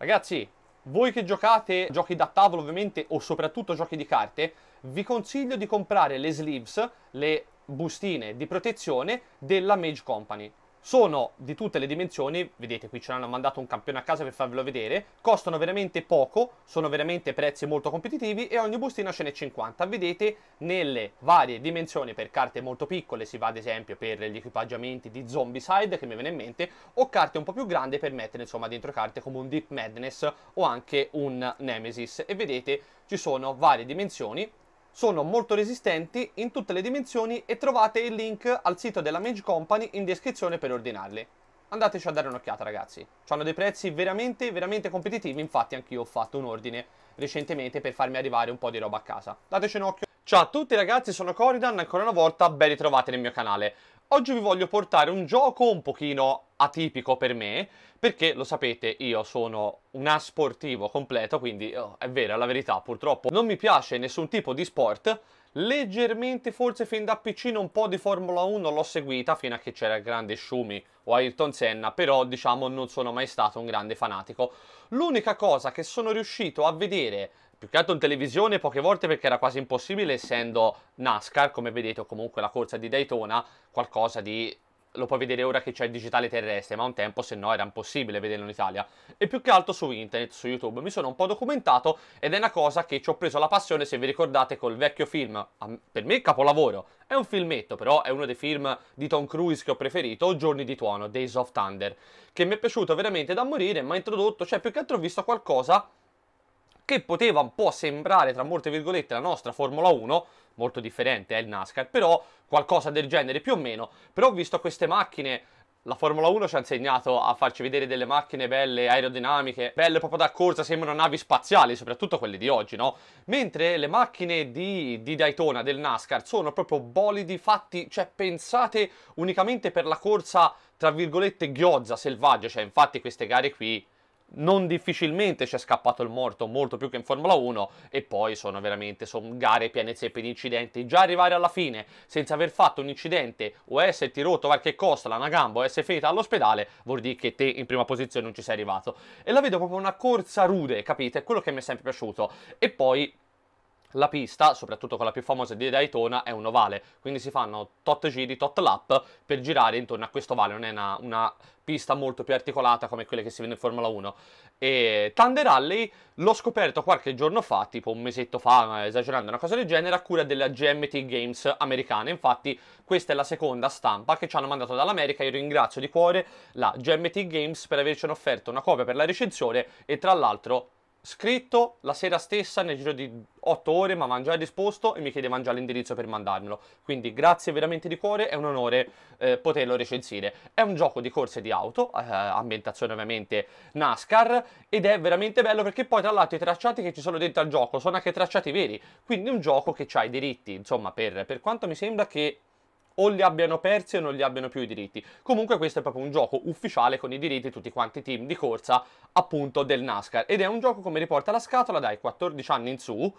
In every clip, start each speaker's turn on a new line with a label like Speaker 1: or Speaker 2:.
Speaker 1: Ragazzi, voi che giocate giochi da tavolo ovviamente o soprattutto giochi di carte, vi consiglio di comprare le sleeves, le bustine di protezione della Mage Company sono di tutte le dimensioni, vedete qui ce l'hanno mandato un campione a casa per farvelo vedere, costano veramente poco, sono veramente prezzi molto competitivi e ogni bustina ce n'è 50, vedete nelle varie dimensioni per carte molto piccole, si va ad esempio per gli equipaggiamenti di Zombicide che mi viene in mente, o carte un po' più grandi per mettere insomma dentro carte come un Deep Madness o anche un Nemesis e vedete ci sono varie dimensioni sono molto resistenti in tutte le dimensioni e trovate il link al sito della Mage Company in descrizione per ordinarli. Andateci a dare un'occhiata ragazzi, hanno dei prezzi veramente veramente competitivi, infatti anch'io ho fatto un ordine recentemente per farmi arrivare un po' di roba a casa. Dateci un occhio. Ciao a tutti ragazzi, sono Coridan, ancora una volta ben ritrovati nel mio canale. Oggi vi voglio portare un gioco un pochino atipico per me, perché lo sapete, io sono un asportivo completo, quindi oh, è vero, è la verità, purtroppo non mi piace nessun tipo di sport, leggermente forse fin da piccino un po' di Formula 1 l'ho seguita fino a che c'era il grande Schumi o Ayrton Senna, però diciamo non sono mai stato un grande fanatico. L'unica cosa che sono riuscito a vedere più che altro in televisione poche volte perché era quasi impossibile essendo NASCAR, come vedete, o comunque la corsa di Daytona, qualcosa di... lo puoi vedere ora che c'è il digitale terrestre, ma un tempo se no era impossibile vederlo in Italia. E più che altro su internet, su YouTube, mi sono un po' documentato ed è una cosa che ci ho preso la passione, se vi ricordate, col vecchio film, per me capolavoro, è un filmetto, però è uno dei film di Tom Cruise che ho preferito, Giorni di Tuono, Days of Thunder, che mi è piaciuto veramente da morire, ma ha introdotto, cioè più che altro ho visto qualcosa che poteva un po' sembrare, tra molte virgolette, la nostra Formula 1, molto differente è eh, il NASCAR, però qualcosa del genere più o meno, però ho visto queste macchine la Formula 1 ci ha insegnato a farci vedere delle macchine belle, aerodinamiche, belle proprio da corsa, sembrano navi spaziali, soprattutto quelle di oggi, no? Mentre le macchine di, di, Daytona, del NASCAR, sono proprio bolidi fatti, cioè pensate unicamente per la corsa, tra virgolette, ghiozza, selvaggia, cioè infatti queste gare qui non difficilmente ci è scappato il morto, molto più che in Formula 1, e poi sono veramente sono gare piene zeppe di incidenti. Già arrivare alla fine senza aver fatto un incidente o esserti rotto qualche costola, una gamba o essere ferita all'ospedale, vuol dire che te in prima posizione non ci sei arrivato. E la vedo proprio una corsa rude, capite? È quello che mi è sempre piaciuto. E poi la pista, soprattutto quella più famosa di Daytona, è un ovale, quindi si fanno tot giri, tot lap per girare intorno a questo ovale, non è una, una pista molto più articolata come quelle che si vede in Formula 1. E Thunder Alley l'ho scoperto qualche giorno fa, tipo un mesetto fa, eh, esagerando una cosa del genere, a cura della GMT Games americana. Infatti questa è la seconda stampa che ci hanno mandato dall'America, io ringrazio di cuore la GMT Games per averci offerto una copia per la recensione e tra l'altro scritto la sera stessa nel giro di 8 ore, ma avevano già risposto e mi chiedevano già l'indirizzo per mandarmelo. Quindi grazie veramente di cuore, è un onore eh, poterlo recensire. È un gioco di corse di auto, eh, ambientazione ovviamente NASCAR, ed è veramente bello perché poi tra l'altro i tracciati che ci sono dentro al gioco sono anche tracciati veri, quindi un gioco che ha i diritti, insomma, per, per quanto mi sembra che o li abbiano persi o non li abbiano più i diritti. Comunque questo è proprio un gioco ufficiale con i diritti tutti quanti i team di corsa appunto del NASCAR ed è un gioco come riporta la scatola dai 14 anni in su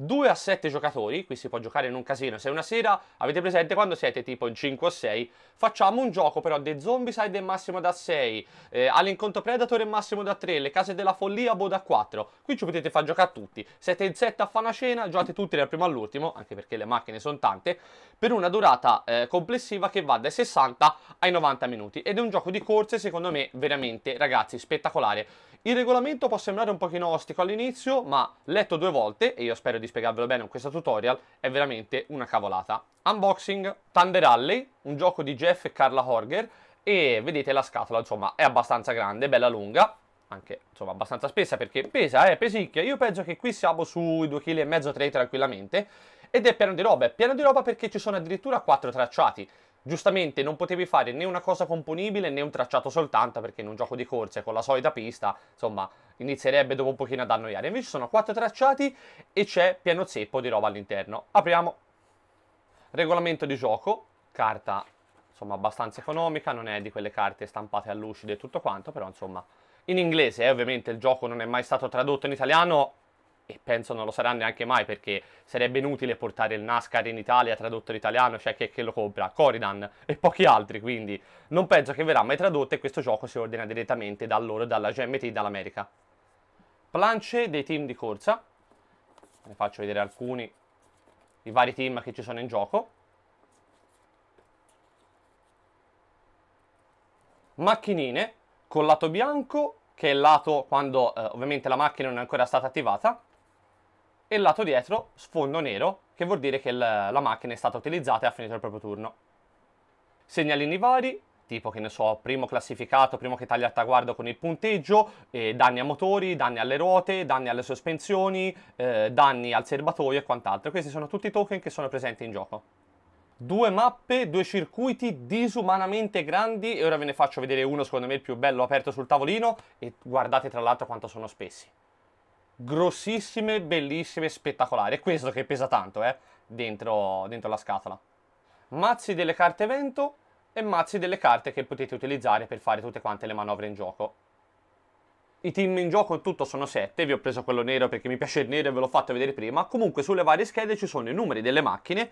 Speaker 1: 2 a 7 giocatori, qui si può giocare in un casino, se una sera avete presente quando siete tipo in 5 o 6, facciamo un gioco però dei Zombicide è massimo da 6, eh, all'incontro Predator è massimo da 3, le case della follia boh da 4, qui ci potete far giocare tutti, siete in 7 a fare una cena, giocate tutti dal primo all'ultimo, anche perché le macchine sono tante, per una durata eh, complessiva che va dai 60 ai 90 minuti ed è un gioco di corse secondo me veramente ragazzi spettacolare il regolamento può sembrare un pochino ostico all'inizio, ma letto due volte, e io spero di spiegarvelo bene in questo tutorial, è veramente una cavolata. Unboxing Thunder Alley, un gioco di Jeff e Carla Horger, e vedete la scatola, insomma, è abbastanza grande, bella lunga, anche insomma abbastanza spessa perché pesa, eh, pesicchia. Io penso che qui siamo sui 2,5 kg tranquillamente ed è pieno di roba, è pieno di roba perché ci sono addirittura 4 tracciati giustamente non potevi fare né una cosa componibile né un tracciato soltanto perché in un gioco di corse con la solita pista, insomma, inizierebbe dopo un pochino ad annoiare. Invece sono quattro tracciati e c'è pieno zeppo di roba all'interno. Apriamo. Regolamento di gioco, carta insomma abbastanza economica, non è di quelle carte stampate all'uscide e tutto quanto, però insomma in inglese, eh, ovviamente il gioco non è mai stato tradotto in italiano, e penso non lo sarà neanche mai perché sarebbe inutile portare il NASCAR in Italia tradotto in italiano, cioè chi è che lo compra, Coridan e pochi altri, quindi non penso che verrà mai tradotto e questo gioco si ordina direttamente da loro, dalla GMT, dall'America. Plance dei team di corsa, ne faccio vedere alcuni, i vari team che ci sono in gioco. Macchinine con lato bianco, che è il lato quando eh, ovviamente la macchina non è ancora stata attivata, e il lato dietro sfondo nero, che vuol dire che la macchina è stata utilizzata e ha finito il proprio turno. Segnalini vari, tipo che ne so, primo classificato, primo che taglia il traguardo con il punteggio, eh, danni a motori, danni alle ruote, danni alle sospensioni, eh, danni al serbatoio e quant'altro. Questi sono tutti i token che sono presenti in gioco. Due mappe, due circuiti disumanamente grandi e ora ve ne faccio vedere uno secondo me il più bello aperto sul tavolino e guardate tra l'altro quanto sono spessi grossissime, bellissime, spettacolari. È questo che pesa tanto, eh, dentro, dentro la scatola. Mazzi delle carte vento e mazzi delle carte che potete utilizzare per fare tutte quante le manovre in gioco. I team in gioco in tutto sono 7, vi ho preso quello nero perché mi piace il nero e ve l'ho fatto vedere prima. Comunque sulle varie schede ci sono i numeri delle macchine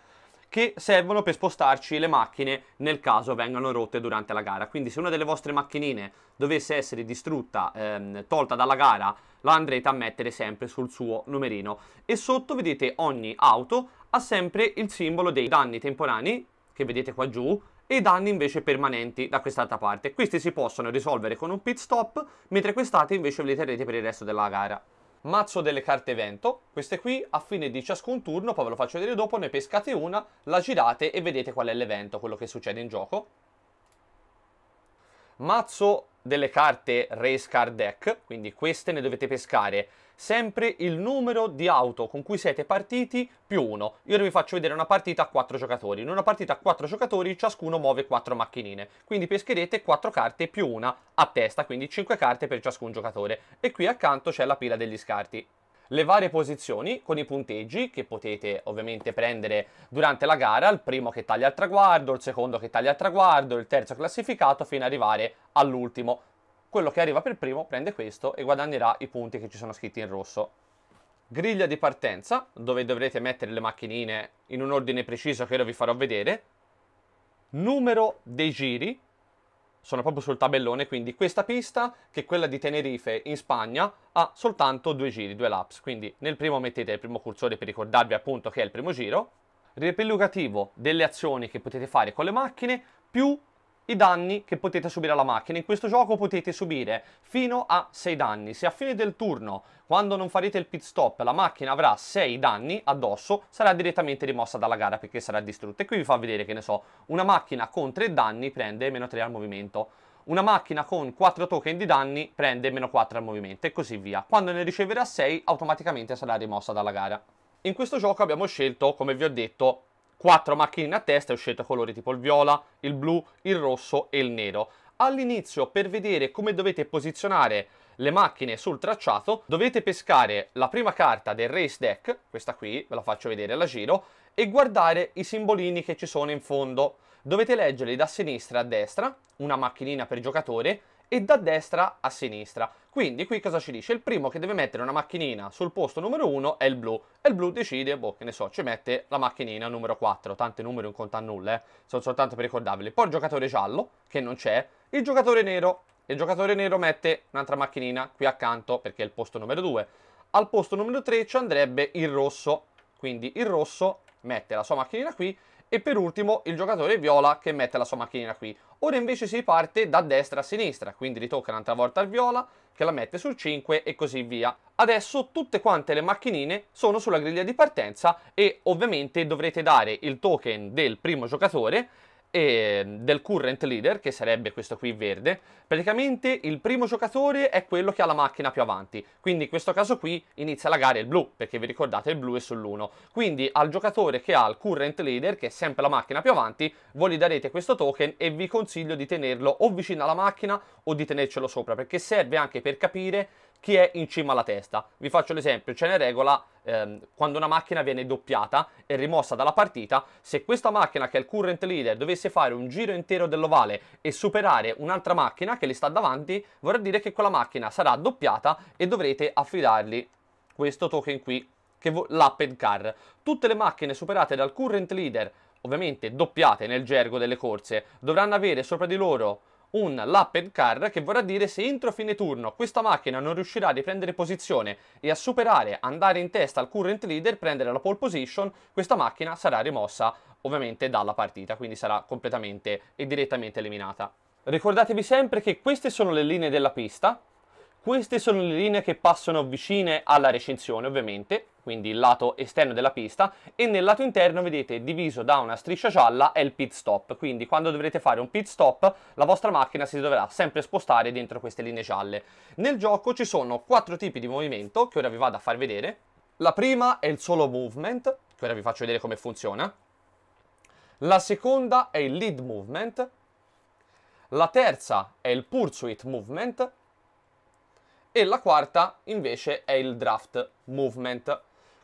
Speaker 1: che servono per spostarci le macchine nel caso vengano rotte durante la gara. Quindi se una delle vostre macchinine dovesse essere distrutta, ehm, tolta dalla gara, la andrete a mettere sempre sul suo numerino. E sotto vedete ogni auto ha sempre il simbolo dei danni temporanei, che vedete qua giù, e i danni invece permanenti da quest'altra parte. Questi si possono risolvere con un pit stop, mentre quest'altro invece ve li terrete per il resto della gara mazzo delle carte evento, queste qui a fine di ciascun turno, poi ve lo faccio vedere dopo, ne pescate una, la girate e vedete qual è l'evento, quello che succede in gioco. Mazzo delle carte race card deck, quindi queste ne dovete pescare sempre il numero di auto con cui siete partiti più uno. Io vi faccio vedere una partita a quattro giocatori. In una partita a quattro giocatori ciascuno muove quattro macchinine, quindi pescherete quattro carte più una a testa, quindi cinque carte per ciascun giocatore. E qui accanto c'è la pila degli scarti le varie posizioni con i punteggi che potete ovviamente prendere durante la gara, il primo che taglia il traguardo, il secondo che taglia il traguardo, il terzo classificato fino ad arrivare all'ultimo. Quello che arriva per primo prende questo e guadagnerà i punti che ci sono scritti in rosso. Griglia di partenza, dove dovrete mettere le macchinine in un ordine preciso che ora vi farò vedere. Numero dei giri, sono proprio sul tabellone, quindi questa pista, che è quella di Tenerife in Spagna, ha soltanto due giri, due laps, quindi nel primo mettete il primo cursore per ricordarvi appunto che è il primo giro, riepilogativo delle azioni che potete fare con le macchine, più i danni che potete subire alla macchina. In questo gioco potete subire fino a 6 danni. Se a fine del turno, quando non farete il pit stop, la macchina avrà 6 danni addosso, sarà direttamente rimossa dalla gara perché sarà distrutta. E qui vi fa vedere che ne so, una macchina con 3 danni prende meno 3 al movimento. Una macchina con 4 token di danni prende meno 4 al movimento e così via. Quando ne riceverà 6 automaticamente sarà rimossa dalla gara. In questo gioco abbiamo scelto, come vi ho detto, quattro macchine a testa e scelto colori tipo il viola, il blu, il rosso e il nero. All'inizio per vedere come dovete posizionare le macchine sul tracciato dovete pescare la prima carta del race deck, questa qui, ve la faccio vedere alla giro, e guardare i simbolini che ci sono in fondo. Dovete leggerli da sinistra a destra, una macchinina per giocatore, e da destra a sinistra. Quindi qui cosa ci dice? Il primo che deve mettere una macchinina sul posto numero 1 è il blu. E il blu decide, boh, che ne so, ci mette la macchinina numero 4. Tanti numeri non contano nulla, eh. sono soltanto per ricordarveli. Poi il giocatore giallo, che non c'è, il giocatore nero. Il giocatore nero mette un'altra macchinina qui accanto, perché è il posto numero 2. Al posto numero 3 ci andrebbe il rosso. Quindi il rosso mette la sua macchinina qui e per ultimo il giocatore viola che mette la sua macchinina qui. Ora invece si parte da destra a sinistra, quindi ritocca un'altra volta al viola che la mette sul 5 e così via. Adesso tutte quante le macchinine sono sulla griglia di partenza e ovviamente dovrete dare il token del primo giocatore e ehm, del current leader, che sarebbe questo qui verde, praticamente il primo giocatore è quello che ha la macchina più avanti, quindi in questo caso qui inizia la gara il blu, perché vi ricordate il blu è sull'1, quindi al giocatore che ha il current leader, che è sempre la macchina più avanti, voi gli darete questo token e vi consiglio di tenerlo o vicino alla macchina o di tenercelo sopra, perché serve anche per capire chi è in cima alla testa. Vi faccio l'esempio, c'è una regola ehm, quando una macchina viene doppiata e rimossa dalla partita, se questa macchina che è il current leader dovesse fare un giro intero dell'ovale e superare un'altra macchina che le sta davanti, vorrà dire che quella macchina sarà doppiata e dovrete affidargli questo token qui, che vo- l'apped car. Tutte le macchine superate dal current leader, ovviamente doppiate nel gergo delle corse, dovranno avere sopra di loro un lapped car che vorrà dire se entro fine turno questa macchina non riuscirà a riprendere posizione e a superare, andare in testa al current leader, prendere la pole position, questa macchina sarà rimossa ovviamente dalla partita, quindi sarà completamente e direttamente eliminata. Ricordatevi sempre che queste sono le linee della pista, queste sono le linee che passano vicine alla recinzione ovviamente, quindi il lato esterno della pista, e nel lato interno vedete diviso da una striscia gialla è il pit stop, quindi quando dovrete fare un pit stop la vostra macchina si dovrà sempre spostare dentro queste linee gialle. Nel gioco ci sono quattro tipi di movimento che ora vi vado a far vedere. La prima è il solo movement, che ora vi faccio vedere come funziona. La seconda è il lead movement. La terza è il pursuit movement e la quarta invece è il draft movement.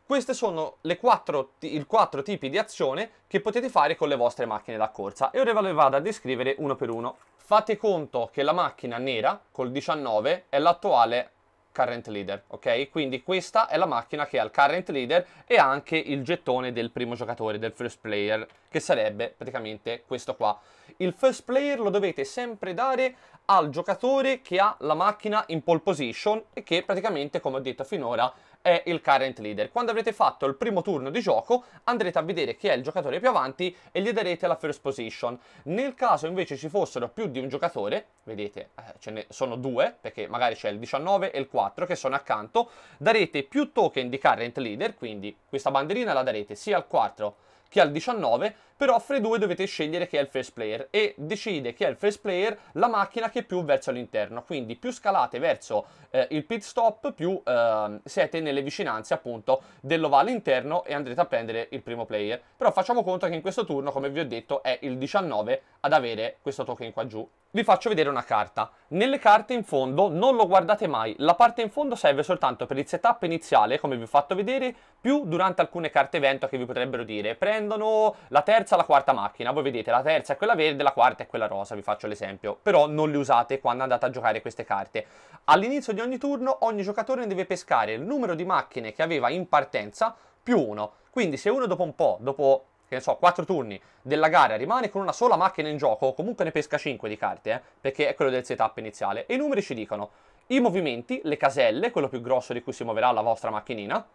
Speaker 1: Queste sono quattro, i quattro tipi di azione che potete fare con le vostre macchine da corsa e ora ve le vado a descrivere uno per uno. Fate conto che la macchina nera col 19 è l'attuale current leader, ok? Quindi questa è la macchina che ha il current leader e anche il gettone del primo giocatore, del first player, che sarebbe praticamente questo qua il first player lo dovete sempre dare al giocatore che ha la macchina in pole position e che praticamente, come ho detto finora, è il current leader. Quando avrete fatto il primo turno di gioco andrete a vedere chi è il giocatore più avanti e gli darete la first position. Nel caso invece ci fossero più di un giocatore, vedete eh, ce ne sono due perché magari c'è il 19 e il 4 che sono accanto, darete più token di current leader, quindi questa bandierina la darete sia al 4 che ha il 19, però fra i due dovete scegliere chi è il first player e decide chi è il first player la macchina che più verso l'interno, quindi più scalate verso eh, il pit stop più eh, siete nelle vicinanze appunto dell'ovale interno e andrete a prendere il primo player. Però facciamo conto che in questo turno, come vi ho detto, è il 19 ad avere questo token qua giù vi faccio vedere una carta. Nelle carte in fondo non lo guardate mai, la parte in fondo serve soltanto per il setup iniziale, come vi ho fatto vedere, più durante alcune carte evento che vi potrebbero dire prendono la terza o la quarta macchina, voi vedete la terza è quella verde, la quarta è quella rosa, vi faccio l'esempio, però non le usate quando andate a giocare queste carte. All'inizio di ogni turno ogni giocatore deve pescare il numero di macchine che aveva in partenza più uno, quindi se uno dopo un po', dopo che ne so, 4 turni della gara rimane con una sola macchina in gioco, comunque ne pesca 5 di carte, eh, perché è quello del setup iniziale, e i numeri ci dicono i movimenti, le caselle, quello più grosso di cui si muoverà la vostra macchinina,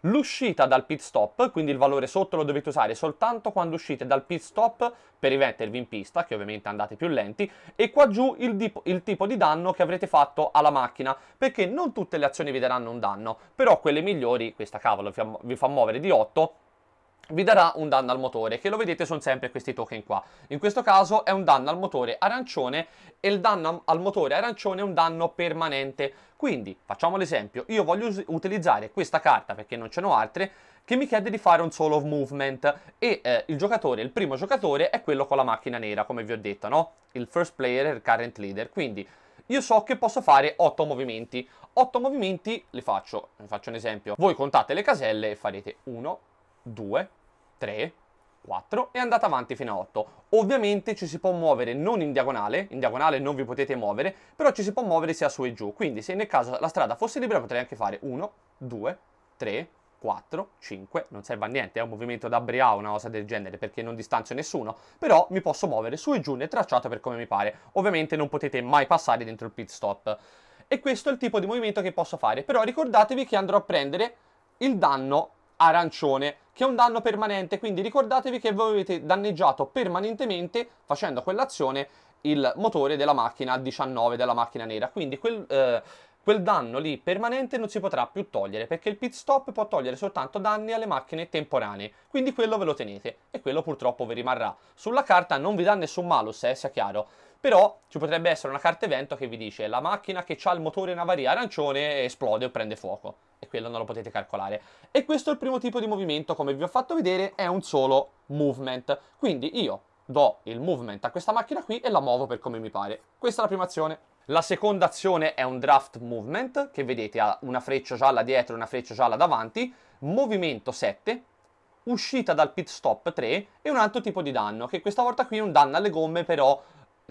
Speaker 1: l'uscita dal pit stop, quindi il valore sotto lo dovete usare soltanto quando uscite dal pit stop per rimettervi in pista, che ovviamente andate più lenti, e qua giù il, dip- il, tipo di danno che avrete fatto alla macchina, perché non tutte le azioni vi daranno un danno, però quelle migliori, questa cavolo vi fa muovere di 8, vi darà un danno al motore, che lo vedete sono sempre questi token qua. In questo caso è un danno al motore arancione e il danno al motore arancione è un danno permanente. Quindi, facciamo l'esempio, io voglio utilizzare questa carta perché non ce n'ho altre, che mi chiede di fare un solo movement e eh, il giocatore, il primo giocatore è quello con la macchina nera, come vi ho detto, no? Il first player, il current leader, quindi io so che posso fare 8 movimenti. 8 movimenti li faccio, vi faccio un esempio. Voi contate le caselle e farete 1, 2, 3, 4 e andate avanti fino a 8. Ovviamente ci si può muovere non in diagonale, in diagonale non vi potete muovere, però ci si può muovere sia su e giù, quindi se nel caso la strada fosse libera potrei anche fare 1, 2, 3, 4, 5, non serve a niente, è un movimento da bria o una cosa del genere perché non distanzio nessuno, però mi posso muovere su e giù nel tracciato per come mi pare. Ovviamente non potete mai passare dentro il pit stop. E questo è il tipo di movimento che posso fare, però ricordatevi che andrò a prendere il danno arancione che è un danno permanente, quindi ricordatevi che voi avete danneggiato permanentemente facendo quell'azione il motore della macchina 19 della macchina nera, quindi quel, eh, quel danno lì permanente non si potrà più togliere perché il pit stop può togliere soltanto danni alle macchine temporanee, quindi quello ve lo tenete e quello purtroppo vi rimarrà. Sulla carta non vi dà nessun malus, eh, sia chiaro, però ci potrebbe essere una carta evento che vi dice la macchina che ha il motore in avaria arancione esplode o prende fuoco e quello non lo potete calcolare. E questo è il primo tipo di movimento, come vi ho fatto vedere, è un solo movement. Quindi io do il movement a questa macchina qui e la muovo per come mi pare. Questa è la prima azione. La seconda azione è un draft movement, che vedete ha una freccia gialla dietro e una freccia gialla davanti, movimento 7, uscita dal pit stop 3 e un altro tipo di danno, che questa volta qui è un danno alle gomme però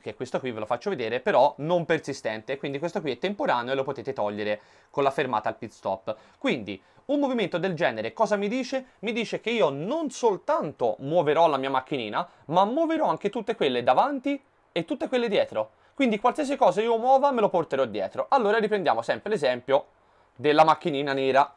Speaker 1: che è questo qui, ve lo faccio vedere, però non persistente, quindi questo qui è temporaneo e lo potete togliere con la fermata al pit stop. Quindi un movimento del genere cosa mi dice? Mi dice che io non soltanto muoverò la mia macchinina, ma muoverò anche tutte quelle davanti e tutte quelle dietro. Quindi qualsiasi cosa io muova me lo porterò dietro. Allora riprendiamo sempre l'esempio della macchinina nera.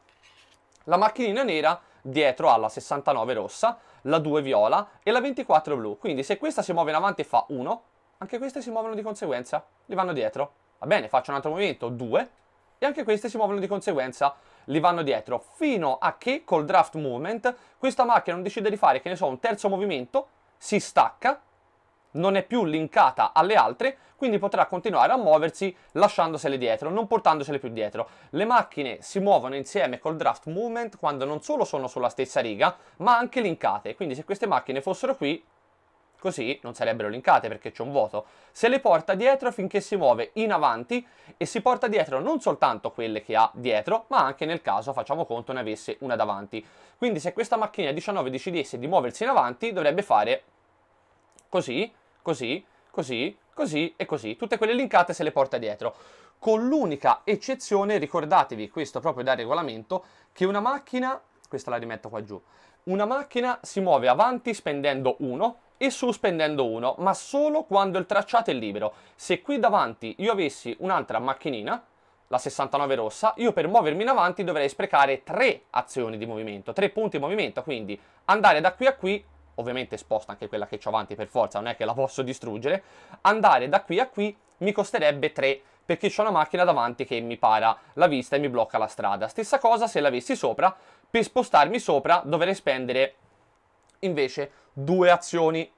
Speaker 1: La macchinina nera dietro ha la 69 rossa, la 2 viola e la 24 blu. Quindi se questa si muove in avanti e fa 1, anche queste si muovono di conseguenza, li vanno dietro. Va bene, faccio un altro movimento, 2, e anche queste si muovono di conseguenza, li vanno dietro, fino a che col draft movement questa macchina non decide di fare, che ne so, un terzo movimento, si stacca, non è più linkata alle altre, quindi potrà continuare a muoversi lasciandosele dietro, non portandosele più dietro. Le macchine si muovono insieme col draft movement quando non solo sono sulla stessa riga, ma anche linkate, quindi se queste macchine fossero qui, così non sarebbero linkate perché c'è un vuoto, se le porta dietro finché si muove in avanti e si porta dietro non soltanto quelle che ha dietro, ma anche nel caso, facciamo conto, ne avesse una davanti. Quindi se questa macchina 19 decidesse di muoversi in avanti, dovrebbe fare così, così, così, così e così. Tutte quelle linkate se le porta dietro con l'unica eccezione, ricordatevi questo proprio da regolamento, che una macchina, questa la rimetto qua giù, una macchina si muove avanti spendendo 1, e sospendendo uno, ma solo quando il tracciato è libero. Se qui davanti io avessi un'altra macchinina, la 69 rossa, io per muovermi in avanti dovrei sprecare tre azioni di movimento, tre punti di movimento, quindi andare da qui a qui, ovviamente sposta anche quella che ho avanti per forza, non è che la posso distruggere, andare da qui a qui mi costerebbe tre perché c'è una macchina davanti che mi para la vista e mi blocca la strada. Stessa cosa se l'avessi sopra, per spostarmi sopra dovrei spendere invece due azioni.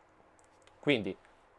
Speaker 1: Quindi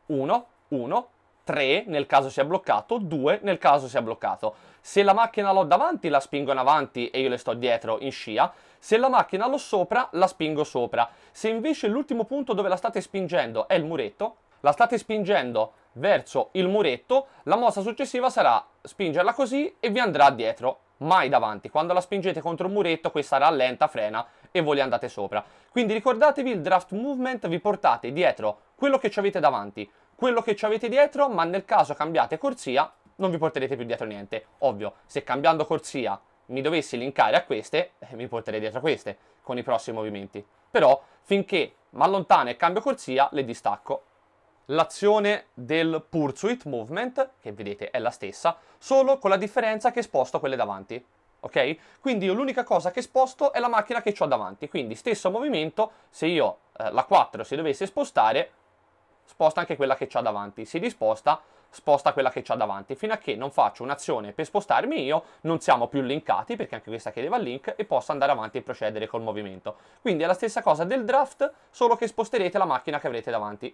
Speaker 1: 1, 1, 3 nel caso sia bloccato, 2 nel caso sia bloccato. Se la macchina l'ho davanti la spingo in avanti e io le sto dietro in scia, se la macchina l'ho sopra la spingo sopra. Se invece l'ultimo punto dove la state spingendo è il muretto, la state spingendo verso il muretto, la mossa successiva sarà spingerla così e vi andrà dietro, mai davanti. Quando la spingete contro il muretto questa rallenta, frena e voi li andate sopra. Quindi ricordatevi il draft movement, vi portate dietro quello che ci avete davanti, quello che ci avete dietro, ma nel caso cambiate corsia non vi porterete più dietro niente. Ovvio, se cambiando corsia mi dovessi linkare a queste, eh, mi porterei dietro a queste con i prossimi movimenti. Però finché mi allontano e cambio corsia, le distacco. L'azione del Pursuit Movement, che vedete è la stessa, solo con la differenza che sposto quelle davanti ok? Quindi io l'unica cosa che sposto è la macchina che ho davanti, quindi stesso movimento, se io eh, la 4 si dovesse spostare, sposta anche quella che ho davanti, si risposta, sposta quella che ho davanti, fino a che non faccio un'azione per spostarmi io, non siamo più linkati, perché anche questa chiedeva il link, e posso andare avanti e procedere col movimento. Quindi è la stessa cosa del draft, solo che sposterete la macchina che avrete davanti.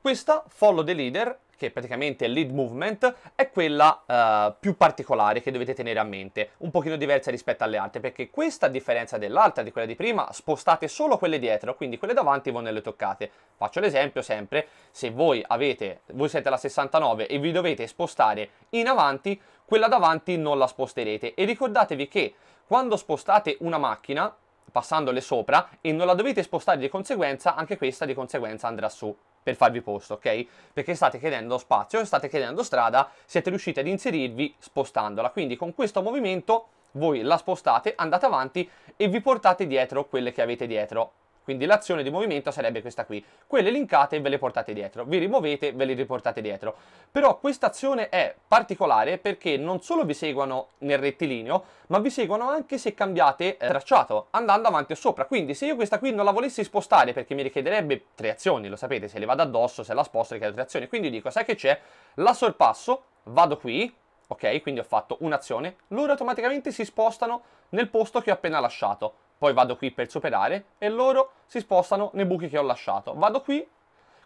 Speaker 1: Questa, follow the leader, che praticamente è lead movement, è quella eh, più particolare che dovete tenere a mente, un pochino diversa rispetto alle altre, perché questa a differenza dell'altra, di quella di prima, spostate solo quelle dietro, quindi quelle davanti voi non le toccate. Faccio l'esempio sempre, se voi avete, voi siete la 69 e vi dovete spostare in avanti, quella davanti non la sposterete e ricordatevi che quando spostate una macchina, passandole sopra e non la dovete spostare di conseguenza, anche questa di conseguenza andrà su per farvi posto, ok? Perché state chiedendo spazio, state chiedendo strada, siete riusciti ad inserirvi spostandola. Quindi con questo movimento voi la spostate, andate avanti e vi portate dietro quelle che avete dietro quindi l'azione di movimento sarebbe questa qui. Quelle linkate ve le portate dietro, vi rimuovete, ve le riportate dietro. Però questa azione è particolare perché non solo vi seguono nel rettilineo, ma vi seguono anche se cambiate eh, tracciato, andando avanti o sopra. Quindi se io questa qui non la volessi spostare perché mi richiederebbe tre azioni, lo sapete, se le vado addosso, se la sposto richiedo tre azioni. Quindi dico, sai che c'è? La sorpasso, vado qui, ok? Quindi ho fatto un'azione, loro automaticamente si spostano nel posto che ho appena lasciato poi vado qui per superare e loro si spostano nei buchi che ho lasciato. Vado qui,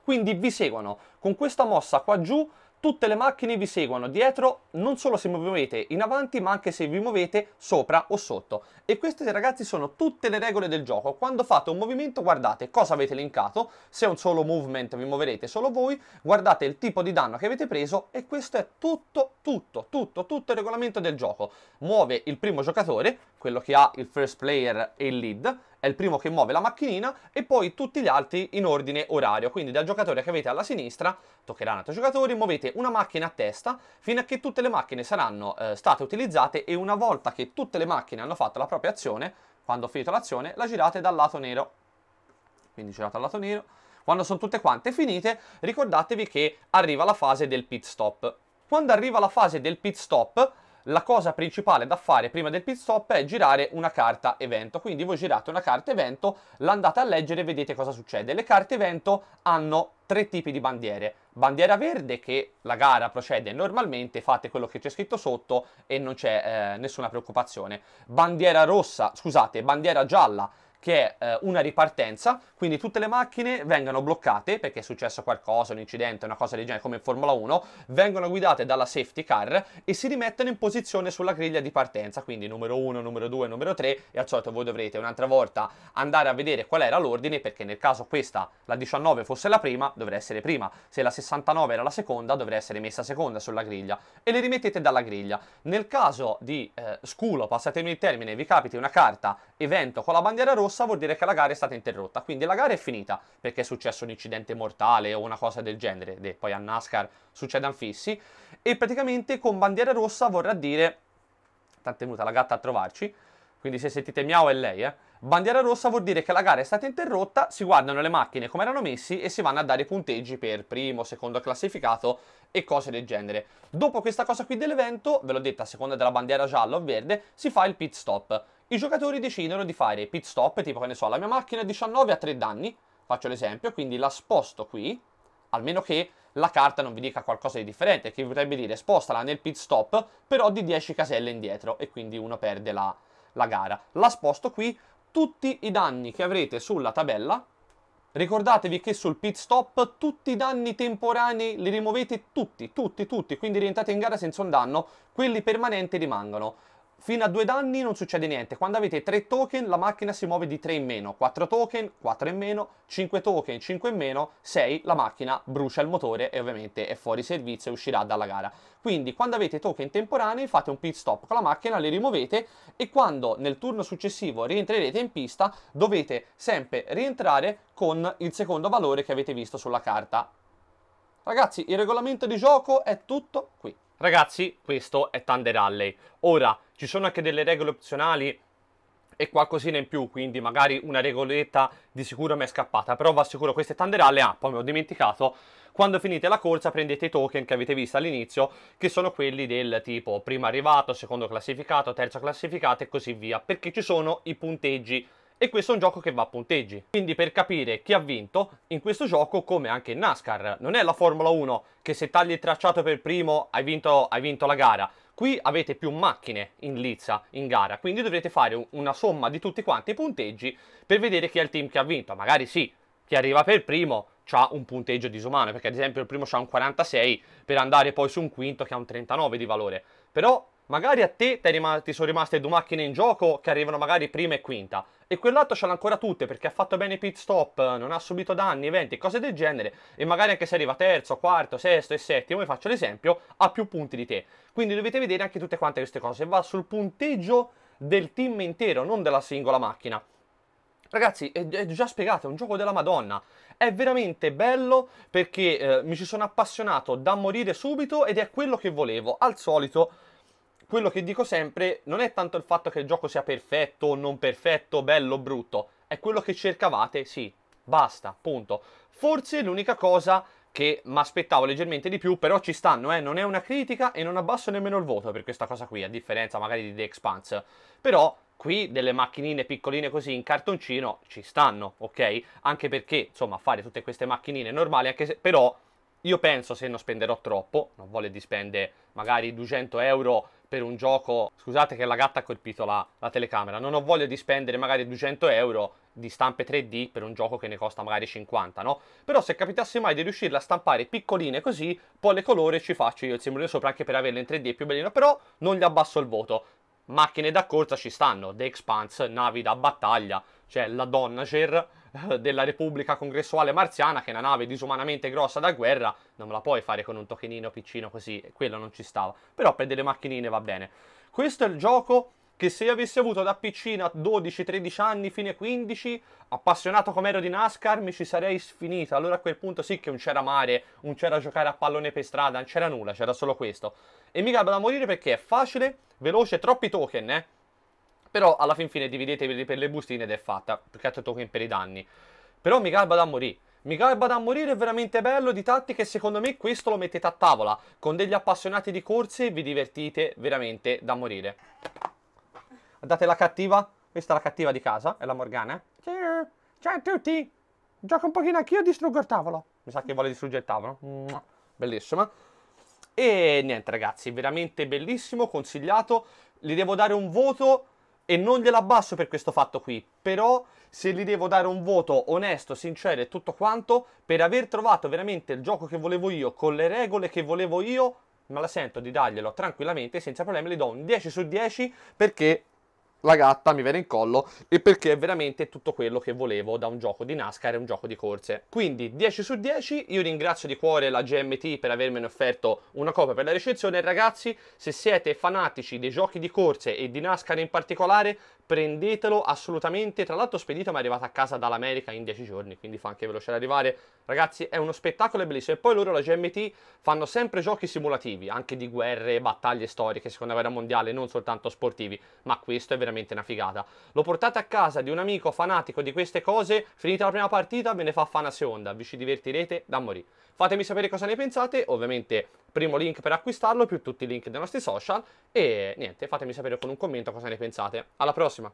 Speaker 1: quindi vi seguono. Con questa mossa qua giù tutte le macchine vi seguono dietro non solo se vi muovete in avanti ma anche se vi muovete sopra o sotto e queste ragazzi sono tutte le regole del gioco quando fate un movimento guardate cosa avete elencato se è un solo movement vi muoverete solo voi guardate il tipo di danno che avete preso e questo è tutto tutto tutto tutto il regolamento del gioco muove il primo giocatore quello che ha il first player e il lead è il primo che muove la macchinina e poi tutti gli altri in ordine orario, quindi dal giocatore che avete alla sinistra toccherà un altro giocatore, muovete una macchina a testa fino a che tutte le macchine saranno eh, state utilizzate e una volta che tutte le macchine hanno fatto la propria azione, quando ho finito l'azione, la girate dal lato nero. Quindi girate al lato nero. Quando sono tutte quante finite, ricordatevi che arriva la fase del pit stop. Quando arriva la fase del pit stop, la cosa principale da fare prima del pit stop è girare una carta evento. Quindi voi girate una carta evento, l'andate a leggere e vedete cosa succede. Le carte evento hanno tre tipi di bandiere. Bandiera verde che la gara procede normalmente, fate quello che c'è scritto sotto e non c'è eh, nessuna preoccupazione. Bandiera rossa, scusate, bandiera gialla che è eh, una ripartenza, quindi tutte le macchine vengono bloccate perché è successo qualcosa, un incidente, una cosa del genere come in Formula 1, vengono guidate dalla safety car e si rimettono in posizione sulla griglia di partenza, quindi numero 1, numero 2, numero 3 e al solito voi dovrete un'altra volta andare a vedere qual era l'ordine perché nel caso questa, la 19 fosse la prima, dovrà essere prima, se la 69 era la seconda, dovrà essere messa seconda sulla griglia e le rimettete dalla griglia. Nel caso di eh, sculo, passatemi il termine, vi capiti una carta evento con la bandiera rossa, rossa vuol dire che la gara è stata interrotta, quindi la gara è finita perché è successo un incidente mortale o una cosa del genere, e poi a NASCAR succede anfissi, e praticamente con bandiera rossa vorrà dire, tant'è venuta la gatta a trovarci, quindi se sentite miau è lei, eh. Bandiera rossa vuol dire che la gara è stata interrotta, si guardano le macchine come erano messi e si vanno a dare punteggi per primo, secondo classificato e cose del genere. Dopo questa cosa qui dell'evento, ve l'ho detta a seconda della bandiera gialla o verde, si fa il pit stop i giocatori decidono di fare pit stop, tipo che ne so, la mia macchina 19 a 3 danni, faccio l'esempio, quindi la sposto qui, almeno che la carta non vi dica qualcosa di differente, che potrebbe dire spostala nel pit stop, però di 10 caselle indietro, e quindi uno perde la, la gara. La sposto qui, tutti i danni che avrete sulla tabella, ricordatevi che sul pit stop tutti i danni temporanei li rimuovete tutti, tutti, tutti, quindi rientrate in gara senza un danno, quelli permanenti rimangono. Fino a due danni non succede niente, quando avete 3 token la macchina si muove di 3 in meno, 4 token, 4 in meno, 5 token, 5 in meno, 6 la macchina brucia il motore e ovviamente è fuori servizio e uscirà dalla gara. Quindi quando avete token temporanei fate un pit stop con la macchina, le rimuovete e quando nel turno successivo rientrerete in pista dovete sempre rientrare con il secondo valore che avete visto sulla carta. Ragazzi il regolamento di gioco è tutto qui. Ragazzi questo è Thunder Alley. Ora ci sono anche delle regole opzionali e qualcosina in più, quindi magari una regoletta di sicuro mi è scappata, però vi assicuro queste tanderelle, ah poi mi ho dimenticato, quando finite la corsa prendete i token che avete visto all'inizio, che sono quelli del tipo primo arrivato, secondo classificato, terzo classificato e così via, perché ci sono i punteggi e questo è un gioco che va a punteggi. Quindi per capire chi ha vinto, in questo gioco, come anche in NASCAR, non è la Formula 1 che se tagli il tracciato per primo hai vinto, hai vinto la gara, Qui avete più macchine in lizza in gara, quindi dovrete fare una somma di tutti quanti i punteggi per vedere chi è il team che ha vinto. Magari sì, chi arriva per primo ha un punteggio disumano, perché ad esempio il primo ha un 46 per andare poi su un quinto che ha un 39 di valore. Però Magari a te ti sono rimaste due macchine in gioco che arrivano magari prima e quinta, e quell'altro ce l'ha ancora tutte perché ha fatto bene i pit stop, non ha subito danni, eventi, cose del genere, e magari anche se arriva terzo, quarto, sesto e settimo, vi faccio l'esempio, ha più punti di te. Quindi dovete vedere anche tutte quante queste cose, va sul punteggio del team intero, non della singola macchina. Ragazzi, è, già spiegato, è un gioco della Madonna. È veramente bello perché eh, mi ci sono appassionato da morire subito ed è quello che volevo. Al solito quello che dico sempre non è tanto il fatto che il gioco sia perfetto o non perfetto, bello o brutto, è quello che cercavate, sì, basta, punto. Forse l'unica cosa che mi aspettavo leggermente di più, però ci stanno, eh? non è una critica e non abbasso nemmeno il voto per questa cosa qui, a differenza magari di The Expanse. Però qui delle macchinine piccoline così in cartoncino ci stanno, ok? Anche perché, insomma, fare tutte queste macchinine normali, anche se però io penso se non spenderò troppo, non voglio di spendere magari 200 euro per un gioco, scusate che la gatta ha colpito la, la telecamera, non ho voglia di spendere magari 200 euro di stampe 3D per un gioco che ne costa magari 50, no? Però se capitasse mai di riuscirle a stampare piccoline così, poi le colore ci faccio io il simulino sopra anche per averle in 3D più bellino, però non gli abbasso il voto. Macchine da corsa ci stanno, The Expanse, navi da battaglia, cioè la Donnacer eh, della Repubblica Congressuale Marziana, che è una nave disumanamente grossa da guerra, non me la puoi fare con un tokenino piccino così, quello non ci stava. Però per delle macchinine va bene. Questo è il gioco che se io avessi avuto da piccino a 12-13 anni, fine 15, appassionato come ero di NASCAR, mi ci sarei sfinito. Allora a quel punto sì che non c'era mare, non c'era giocare a pallone per strada, non c'era nulla, c'era solo questo. E mica da morire perché è facile, veloce, troppi token, eh però alla fin fine dividetevi per le bustine ed è fatta, perché altro token per i danni. Però mi calba da morire. Mi calba da morire è veramente bello di tattiche, secondo me questo lo mettete a tavola. Con degli appassionati di corse vi divertite veramente da morire. Date la cattiva, questa è la cattiva di casa, è la Morgana. Ciao a tutti, gioco un pochino anch'io e distruggo il tavolo. Mi sa che vuole distruggere il tavolo. Bellissima. E niente ragazzi, veramente bellissimo, consigliato. Gli devo dare un voto e non gliel'abbasso per questo fatto qui, però se gli devo dare un voto onesto, sincero e tutto quanto, per aver trovato veramente il gioco che volevo io, con le regole che volevo io, me la sento di darglielo tranquillamente, senza problemi, le do un 10 su 10 perché la gatta mi viene in collo e perché è veramente tutto quello che volevo da un gioco di NASCAR e un gioco di corse. Quindi 10 su 10, io ringrazio di cuore la GMT per avermene offerto una copia per la recensione. Ragazzi, se siete fanatici dei giochi di corse e di NASCAR in particolare, prendetelo assolutamente. Tra l'altro spedito mi è arrivato a casa dall'America in 10 giorni, quindi fa anche veloce ad arrivare. Ragazzi, è uno spettacolo, è bellissimo. E poi loro, la GMT, fanno sempre giochi simulativi, anche di guerre, battaglie storiche, seconda guerra mondiale, non soltanto sportivi, ma questo è veramente una figata. Lo portate a casa di un amico fanatico di queste cose, finita la prima partita ve ne fa fan la seconda, vi ci divertirete da morire. Fatemi sapere cosa ne pensate, ovviamente primo link per acquistarlo più tutti i link dei nostri social e niente, fatemi sapere con un commento cosa ne pensate. Alla prossima!